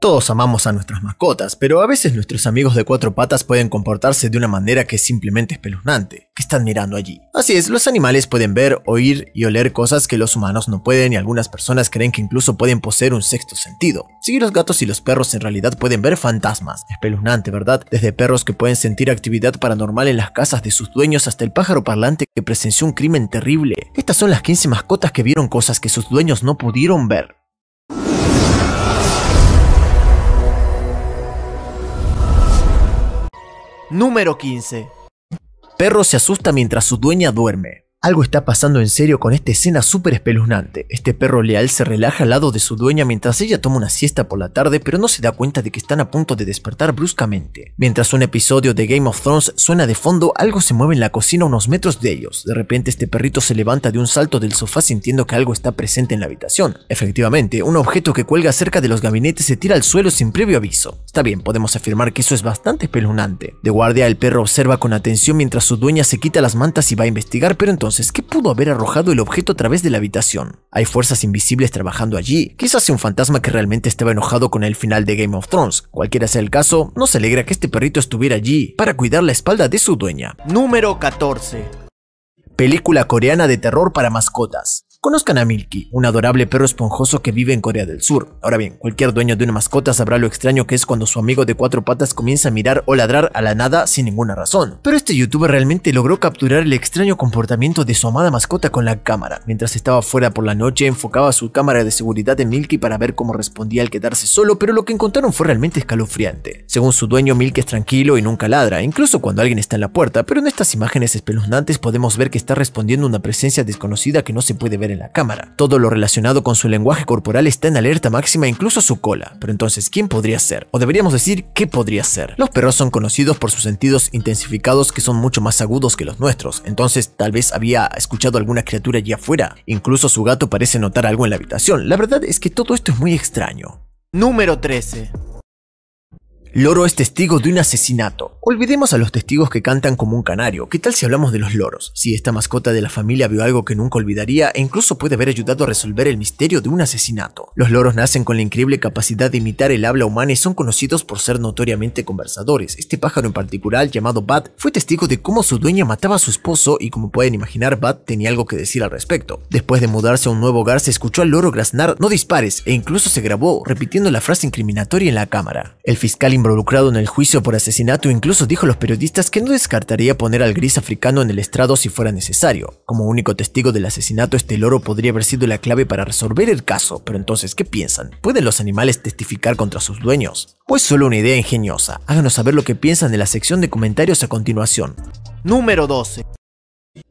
Todos amamos a nuestras mascotas, pero a veces nuestros amigos de cuatro patas pueden comportarse de una manera que es simplemente espeluznante. ¿Qué están mirando allí? Así es, los animales pueden ver, oír y oler cosas que los humanos no pueden y algunas personas creen que incluso pueden poseer un sexto sentido. Sí, los gatos y los perros en realidad pueden ver fantasmas. Espeluznante, ¿verdad? Desde perros que pueden sentir actividad paranormal en las casas de sus dueños hasta el pájaro parlante que presenció un crimen terrible. Estas son las 15 mascotas que vieron cosas que sus dueños no pudieron ver. Número 15. Perro se asusta mientras su dueña duerme. Algo está pasando en serio con esta escena súper espeluznante. Este perro leal se relaja al lado de su dueña mientras ella toma una siesta por la tarde, pero no se da cuenta de que están a punto de despertar bruscamente. Mientras un episodio de Game of Thrones suena de fondo, algo se mueve en la cocina a unos metros de ellos. De repente este perrito se levanta de un salto del sofá sintiendo que algo está presente en la habitación. Efectivamente, un objeto que cuelga cerca de los gabinetes se tira al suelo sin previo aviso. Está bien, podemos afirmar que eso es bastante espeluznante. De guardia, el perro observa con atención mientras su dueña se quita las mantas y va a investigar, pero entonces entonces, ¿qué pudo haber arrojado el objeto a través de la habitación? Hay fuerzas invisibles trabajando allí. Quizás sea un fantasma que realmente estaba enojado con el final de Game of Thrones. Cualquiera sea el caso, no se alegra que este perrito estuviera allí para cuidar la espalda de su dueña. Número 14. Película coreana de terror para mascotas. Conozcan a Milky, un adorable perro esponjoso que vive en Corea del Sur. Ahora bien, cualquier dueño de una mascota sabrá lo extraño que es cuando su amigo de cuatro patas comienza a mirar o ladrar a la nada sin ninguna razón. Pero este youtuber realmente logró capturar el extraño comportamiento de su amada mascota con la cámara. Mientras estaba fuera por la noche, enfocaba su cámara de seguridad en Milky para ver cómo respondía al quedarse solo, pero lo que encontraron fue realmente escalofriante. Según su dueño, Milky es tranquilo y nunca ladra, incluso cuando alguien está en la puerta, pero en estas imágenes espeluznantes podemos ver que está respondiendo una presencia desconocida que no se puede ver en la cámara. Todo lo relacionado con su lenguaje corporal está en alerta máxima, incluso su cola. Pero entonces, ¿quién podría ser? O deberíamos decir, ¿qué podría ser? Los perros son conocidos por sus sentidos intensificados que son mucho más agudos que los nuestros, entonces tal vez había escuchado alguna criatura allí afuera. Incluso su gato parece notar algo en la habitación. La verdad es que todo esto es muy extraño. Número 13. Loro es testigo de un asesinato. Olvidemos a los testigos que cantan como un canario. ¿Qué tal si hablamos de los loros? Si esta mascota de la familia vio algo que nunca olvidaría e incluso puede haber ayudado a resolver el misterio de un asesinato. Los loros nacen con la increíble capacidad de imitar el habla humana y son conocidos por ser notoriamente conversadores. Este pájaro en particular, llamado Bat, fue testigo de cómo su dueña mataba a su esposo y como pueden imaginar, Bat tenía algo que decir al respecto. Después de mudarse a un nuevo hogar, se escuchó al loro graznar no dispares e incluso se grabó repitiendo la frase incriminatoria en la cámara. El fiscal involucrado en el juicio por asesinato, incluso dijo a los periodistas que no descartaría poner al gris africano en el estrado si fuera necesario. Como único testigo del asesinato, este loro podría haber sido la clave para resolver el caso, pero entonces, ¿qué piensan? ¿Pueden los animales testificar contra sus dueños? Pues solo una idea ingeniosa. Háganos saber lo que piensan en la sección de comentarios a continuación. Número 12.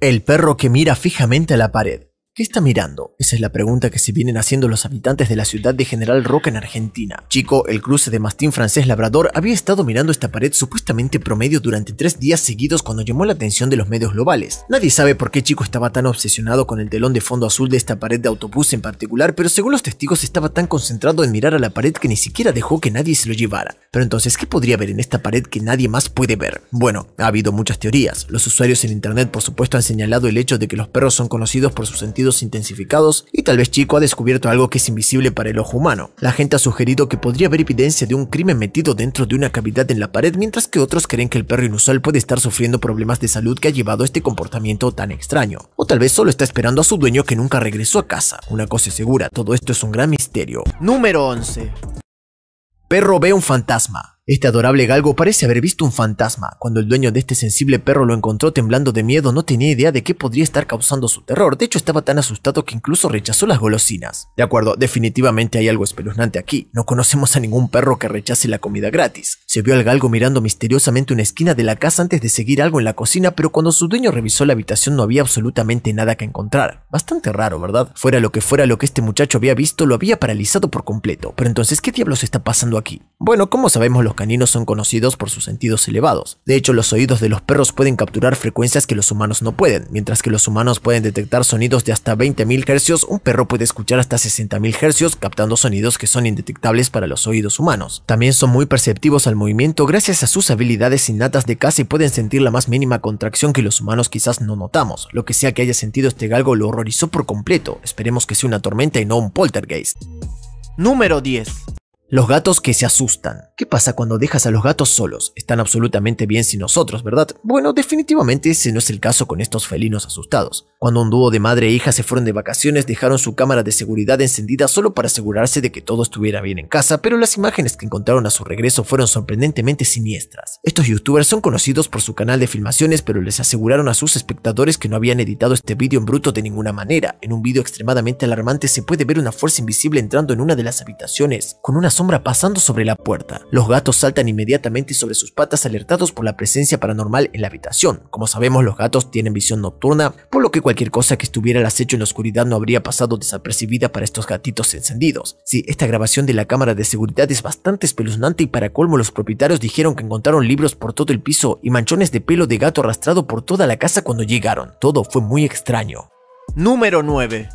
El perro que mira fijamente a la pared. ¿Qué está mirando? Esa es la pregunta que se vienen haciendo los habitantes de la ciudad de General Roca en Argentina. Chico, el cruce de mastín francés labrador, había estado mirando esta pared supuestamente promedio durante tres días seguidos cuando llamó la atención de los medios globales. Nadie sabe por qué Chico estaba tan obsesionado con el telón de fondo azul de esta pared de autobús en particular, pero según los testigos estaba tan concentrado en mirar a la pared que ni siquiera dejó que nadie se lo llevara. Pero entonces, ¿qué podría ver en esta pared que nadie más puede ver? Bueno, ha habido muchas teorías. Los usuarios en internet por supuesto han señalado el hecho de que los perros son conocidos por su sentido intensificados y tal vez Chico ha descubierto algo que es invisible para el ojo humano. La gente ha sugerido que podría haber evidencia de un crimen metido dentro de una cavidad en la pared, mientras que otros creen que el perro inusual puede estar sufriendo problemas de salud que ha llevado a este comportamiento tan extraño. O tal vez solo está esperando a su dueño que nunca regresó a casa. Una cosa segura, todo esto es un gran misterio. Número 11. Perro ve un fantasma. Este adorable galgo parece haber visto un fantasma. Cuando el dueño de este sensible perro lo encontró temblando de miedo, no tenía idea de qué podría estar causando su terror. De hecho, estaba tan asustado que incluso rechazó las golosinas. De acuerdo, definitivamente hay algo espeluznante aquí. No conocemos a ningún perro que rechace la comida gratis. Se vio al galgo mirando misteriosamente una esquina de la casa antes de seguir algo en la cocina, pero cuando su dueño revisó la habitación no había absolutamente nada que encontrar. Bastante raro, ¿verdad? Fuera lo que fuera lo que este muchacho había visto, lo había paralizado por completo. Pero entonces, ¿qué diablos está pasando aquí? Bueno, como sabemos, los caninos son conocidos por sus sentidos elevados. De hecho, los oídos de los perros pueden capturar frecuencias que los humanos no pueden. Mientras que los humanos pueden detectar sonidos de hasta 20.000 Hz, un perro puede escuchar hasta 60.000 Hz, captando sonidos que son indetectables para los oídos humanos. También son muy perceptivos al movimiento gracias a sus habilidades innatas de caza y pueden sentir la más mínima contracción que los humanos quizás no notamos. Lo que sea que haya sentido este galgo lo horrorizó por completo. Esperemos que sea una tormenta y no un poltergeist. Número 10. Los gatos que se asustan. ¿Qué pasa cuando dejas a los gatos solos? Están absolutamente bien sin nosotros, ¿verdad? Bueno, definitivamente ese no es el caso con estos felinos asustados. Cuando un dúo de madre e hija se fueron de vacaciones, dejaron su cámara de seguridad encendida solo para asegurarse de que todo estuviera bien en casa, pero las imágenes que encontraron a su regreso fueron sorprendentemente siniestras. Estos youtubers son conocidos por su canal de filmaciones, pero les aseguraron a sus espectadores que no habían editado este vídeo en bruto de ninguna manera. En un vídeo extremadamente alarmante se puede ver una fuerza invisible entrando en una de las habitaciones, con una sombra pasando sobre la puerta. Los gatos saltan inmediatamente sobre sus patas alertados por la presencia paranormal en la habitación. Como sabemos, los gatos tienen visión nocturna, por lo que cualquier cosa que estuviera al acecho en la oscuridad no habría pasado desapercibida para estos gatitos encendidos. Sí, esta grabación de la cámara de seguridad es bastante espeluznante y para colmo los propietarios dijeron que encontraron libros por todo el piso y manchones de pelo de gato arrastrado por toda la casa cuando llegaron. Todo fue muy extraño. Número 9.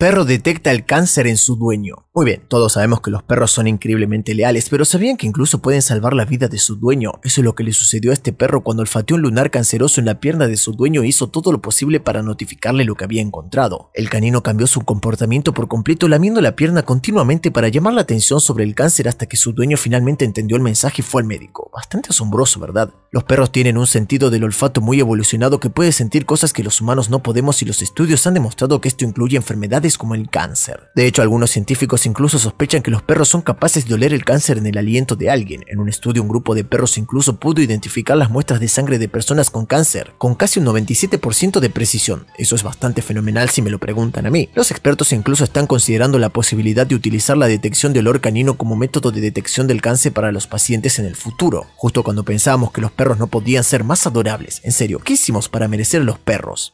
Perro detecta el cáncer en su dueño. Muy bien, todos sabemos que los perros son increíblemente leales, pero ¿sabían que incluso pueden salvar la vida de su dueño? Eso es lo que le sucedió a este perro cuando olfateó un lunar canceroso en la pierna de su dueño e hizo todo lo posible para notificarle lo que había encontrado. El canino cambió su comportamiento por completo, lamiendo la pierna continuamente para llamar la atención sobre el cáncer hasta que su dueño finalmente entendió el mensaje y fue al médico. Bastante asombroso, ¿verdad? Los perros tienen un sentido del olfato muy evolucionado que puede sentir cosas que los humanos no podemos y los estudios han demostrado que esto incluye enfermedades como el cáncer. De hecho, algunos científicos incluso sospechan que los perros son capaces de oler el cáncer en el aliento de alguien. En un estudio, un grupo de perros incluso pudo identificar las muestras de sangre de personas con cáncer con casi un 97% de precisión. Eso es bastante fenomenal si me lo preguntan a mí. Los expertos incluso están considerando la posibilidad de utilizar la detección de olor canino como método de detección del cáncer para los pacientes en el futuro. Justo cuando pensábamos que los perros no podían ser más adorables. En serio, ¿qué hicimos para merecer a los perros?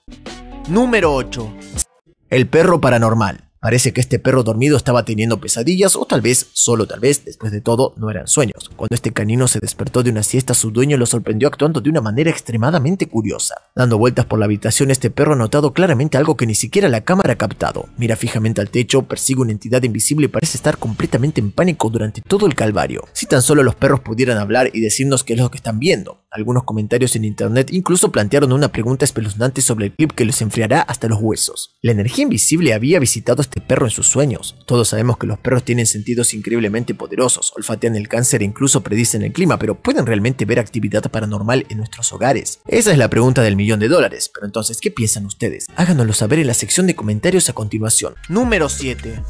Número 8. El perro paranormal. Parece que este perro dormido estaba teniendo pesadillas o tal vez, solo tal vez, después de todo, no eran sueños. Cuando este canino se despertó de una siesta, su dueño lo sorprendió actuando de una manera extremadamente curiosa. Dando vueltas por la habitación, este perro ha notado claramente algo que ni siquiera la cámara ha captado. Mira fijamente al techo, persigue una entidad invisible y parece estar completamente en pánico durante todo el calvario. Si tan solo los perros pudieran hablar y decirnos qué es lo que están viendo. Algunos comentarios en internet incluso plantearon una pregunta espeluznante sobre el clip que los enfriará hasta los huesos. La energía invisible había visitado este este perro en sus sueños. Todos sabemos que los perros tienen sentidos increíblemente poderosos, olfatean el cáncer e incluso predicen el clima, pero ¿pueden realmente ver actividad paranormal en nuestros hogares? Esa es la pregunta del millón de dólares, pero entonces, ¿qué piensan ustedes? Háganoslo saber en la sección de comentarios a continuación. Número 7.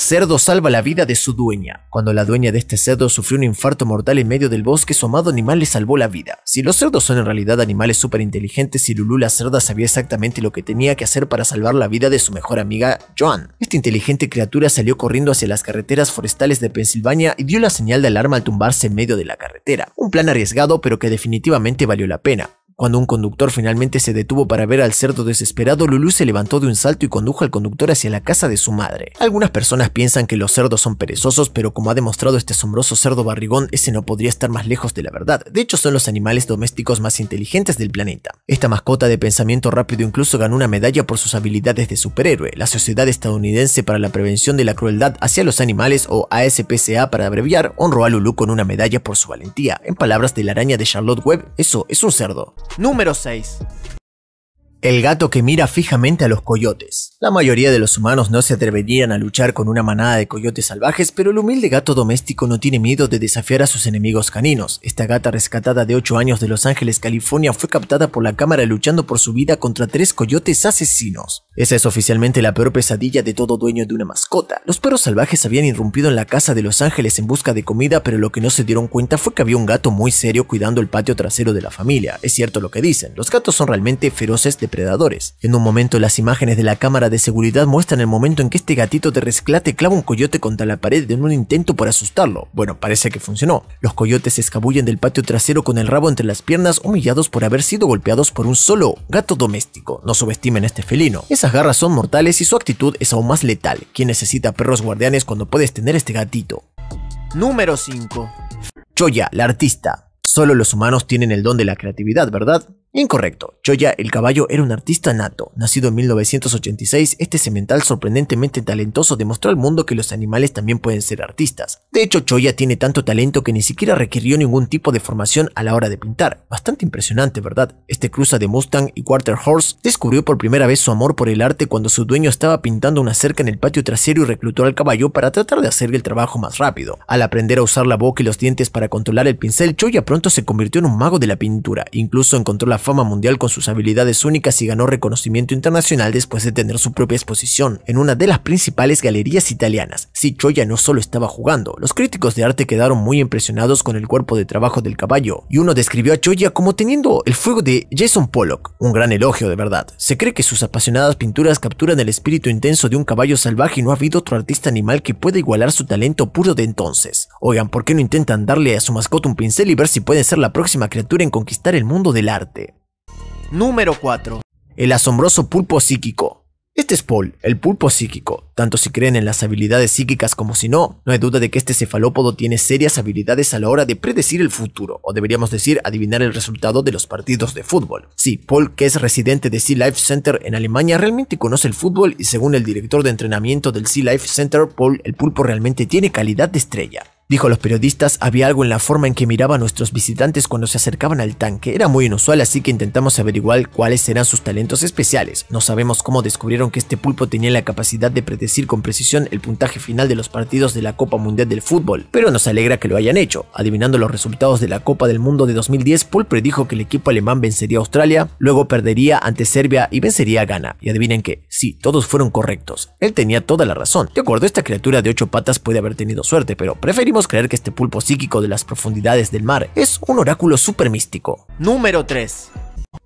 Cerdo salva la vida de su dueña. Cuando la dueña de este cerdo sufrió un infarto mortal en medio del bosque, su amado animal le salvó la vida. Si los cerdos son en realidad animales súper inteligentes y Lulu la cerda sabía exactamente lo que tenía que hacer para salvar la vida de su mejor amiga, Joan. Esta inteligente criatura salió corriendo hacia las carreteras forestales de Pensilvania y dio la señal de alarma al tumbarse en medio de la carretera. Un plan arriesgado pero que definitivamente valió la pena. Cuando un conductor finalmente se detuvo para ver al cerdo desesperado, Lulu se levantó de un salto y condujo al conductor hacia la casa de su madre. Algunas personas piensan que los cerdos son perezosos, pero como ha demostrado este asombroso cerdo barrigón, ese no podría estar más lejos de la verdad. De hecho, son los animales domésticos más inteligentes del planeta. Esta mascota de pensamiento rápido incluso ganó una medalla por sus habilidades de superhéroe. La Sociedad Estadounidense para la Prevención de la Crueldad hacia los Animales, o ASPCA para abreviar, honró a Lulu con una medalla por su valentía. En palabras de la araña de Charlotte Webb, eso es un cerdo. Número 6. El gato que mira fijamente a los coyotes. La mayoría de los humanos no se atreverían a luchar con una manada de coyotes salvajes, pero el humilde gato doméstico no tiene miedo de desafiar a sus enemigos caninos. Esta gata rescatada de 8 años de Los Ángeles, California, fue captada por la cámara luchando por su vida contra tres coyotes asesinos. Esa es oficialmente la peor pesadilla de todo dueño de una mascota. Los perros salvajes habían irrumpido en la casa de Los Ángeles en busca de comida, pero lo que no se dieron cuenta fue que había un gato muy serio cuidando el patio trasero de la familia. Es cierto lo que dicen, los gatos son realmente feroces de en un momento las imágenes de la cámara de seguridad muestran el momento en que este gatito de resclate clava un coyote contra la pared en un intento por asustarlo. Bueno, parece que funcionó. Los coyotes se escabullen del patio trasero con el rabo entre las piernas humillados por haber sido golpeados por un solo gato doméstico. No subestimen a este felino. Esas garras son mortales y su actitud es aún más letal. ¿Quién necesita perros guardianes cuando puedes tener este gatito? Número 5. Choya, la artista. Solo los humanos tienen el don de la creatividad, ¿verdad? Incorrecto. Choya el Caballo era un artista nato. Nacido en 1986, este semental sorprendentemente talentoso demostró al mundo que los animales también pueden ser artistas. De hecho, Choya tiene tanto talento que ni siquiera requirió ningún tipo de formación a la hora de pintar. Bastante impresionante, ¿verdad? Este cruza de Mustang y Quarter Horse descubrió por primera vez su amor por el arte cuando su dueño estaba pintando una cerca en el patio trasero y reclutó al caballo para tratar de hacer el trabajo más rápido. Al aprender a usar la boca y los dientes para controlar el pincel, Choya pronto se convirtió en un mago de la pintura. Incluso encontró la fama mundial con sus habilidades únicas y ganó reconocimiento internacional después de tener su propia exposición en una de las principales galerías italianas. Si Choya no solo estaba jugando, los críticos de arte quedaron muy impresionados con el cuerpo de trabajo del caballo, y uno describió a Choya como teniendo el fuego de Jason Pollock, un gran elogio de verdad. Se cree que sus apasionadas pinturas capturan el espíritu intenso de un caballo salvaje y no ha habido otro artista animal que pueda igualar su talento puro de entonces. Oigan, ¿por qué no intentan darle a su mascota un pincel y ver si puede ser la próxima criatura en conquistar el mundo del arte? Número 4. El asombroso pulpo psíquico. Este es Paul, el pulpo psíquico. Tanto si creen en las habilidades psíquicas como si no, no hay duda de que este cefalópodo tiene serias habilidades a la hora de predecir el futuro, o deberíamos decir adivinar el resultado de los partidos de fútbol. Sí, Paul, que es residente de Sea Life Center en Alemania, realmente conoce el fútbol y según el director de entrenamiento del Sea Life Center, Paul, el pulpo realmente tiene calidad de estrella. Dijo los periodistas, había algo en la forma en que miraba a nuestros visitantes cuando se acercaban al tanque. Era muy inusual, así que intentamos averiguar cuáles eran sus talentos especiales. No sabemos cómo descubrieron que este pulpo tenía la capacidad de predecir con precisión el puntaje final de los partidos de la Copa Mundial del Fútbol, pero nos alegra que lo hayan hecho. Adivinando los resultados de la Copa del Mundo de 2010, Pulp predijo que el equipo alemán vencería a Australia, luego perdería ante Serbia y vencería a Ghana. Y adivinen que sí, todos fueron correctos. Él tenía toda la razón. De acuerdo, esta criatura de ocho patas puede haber tenido suerte, pero preferimos creer que este pulpo psíquico de las profundidades del mar es un oráculo supermístico. místico. Número 3.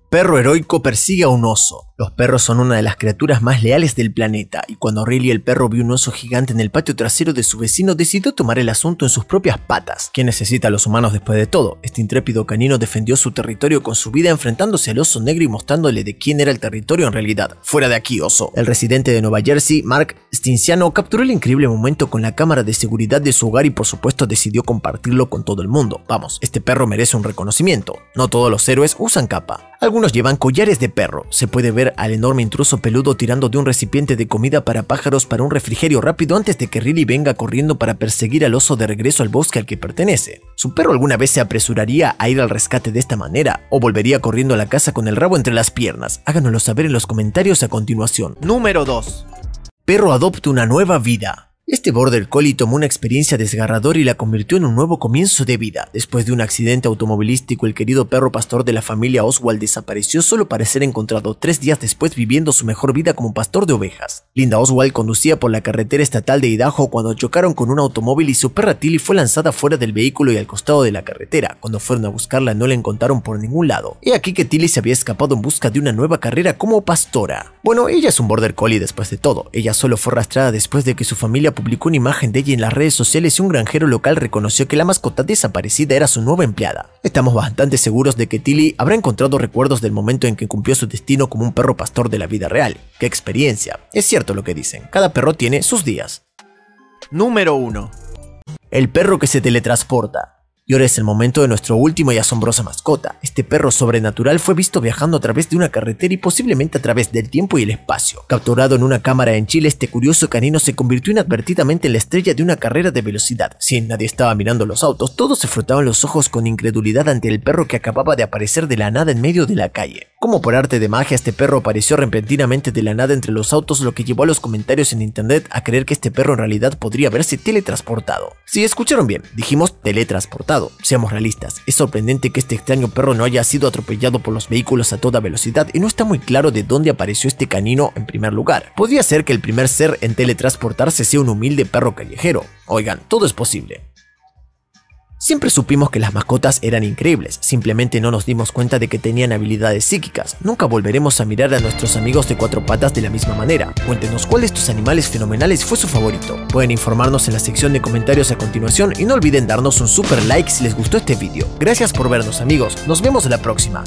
Perro heroico persigue a un oso. Los perros son una de las criaturas más leales del planeta, y cuando Riley el perro vio un oso gigante en el patio trasero de su vecino, decidió tomar el asunto en sus propias patas. ¿Quién necesita a los humanos después de todo? Este intrépido canino defendió su territorio con su vida enfrentándose al oso negro y mostrándole de quién era el territorio en realidad. Fuera de aquí, oso. El residente de Nueva Jersey, Mark Stinciano, capturó el increíble momento con la cámara de seguridad de su hogar y por supuesto decidió compartirlo con todo el mundo. Vamos, este perro merece un reconocimiento. No todos los héroes usan capa. Algunos llevan collares de perro. Se puede ver al enorme intruso peludo tirando de un recipiente de comida para pájaros para un refrigerio rápido antes de que Riley venga corriendo para perseguir al oso de regreso al bosque al que pertenece. ¿Su perro alguna vez se apresuraría a ir al rescate de esta manera? ¿O volvería corriendo a la casa con el rabo entre las piernas? Háganoslo saber en los comentarios a continuación. Número 2. Perro adopta una nueva vida. Este border collie tomó una experiencia desgarradora y la convirtió en un nuevo comienzo de vida. Después de un accidente automovilístico, el querido perro pastor de la familia Oswald desapareció solo para ser encontrado tres días después viviendo su mejor vida como pastor de ovejas. Linda Oswald conducía por la carretera estatal de Idaho cuando chocaron con un automóvil y su perra Tilly fue lanzada fuera del vehículo y al costado de la carretera. Cuando fueron a buscarla no la encontraron por ningún lado. He aquí que Tilly se había escapado en busca de una nueva carrera como pastora. Bueno, ella es un border collie después de todo. Ella solo fue arrastrada después de que su familia publicó una imagen de ella en las redes sociales y un granjero local reconoció que la mascota desaparecida era su nueva empleada. Estamos bastante seguros de que Tilly habrá encontrado recuerdos del momento en que cumplió su destino como un perro pastor de la vida real. ¡Qué experiencia! Es cierto lo que dicen, cada perro tiene sus días. Número 1. El perro que se teletransporta. Y ahora es el momento de nuestro último y asombrosa mascota. Este perro sobrenatural fue visto viajando a través de una carretera y posiblemente a través del tiempo y el espacio. Capturado en una cámara en Chile, este curioso canino se convirtió inadvertidamente en la estrella de una carrera de velocidad. Si nadie estaba mirando los autos, todos se frotaban los ojos con incredulidad ante el perro que acababa de aparecer de la nada en medio de la calle. Como por arte de magia, este perro apareció repentinamente de la nada entre los autos, lo que llevó a los comentarios en internet a creer que este perro en realidad podría haberse teletransportado. Si escucharon bien, dijimos teletransportado Seamos realistas, es sorprendente que este extraño perro no haya sido atropellado por los vehículos a toda velocidad y no está muy claro de dónde apareció este canino en primer lugar. Podría ser que el primer ser en teletransportarse sea un humilde perro callejero. Oigan, todo es posible. Siempre supimos que las mascotas eran increíbles, simplemente no nos dimos cuenta de que tenían habilidades psíquicas. Nunca volveremos a mirar a nuestros amigos de cuatro patas de la misma manera. Cuéntenos cuál de estos animales fenomenales fue su favorito. Pueden informarnos en la sección de comentarios a continuación y no olviden darnos un super like si les gustó este vídeo. Gracias por vernos amigos, nos vemos en la próxima.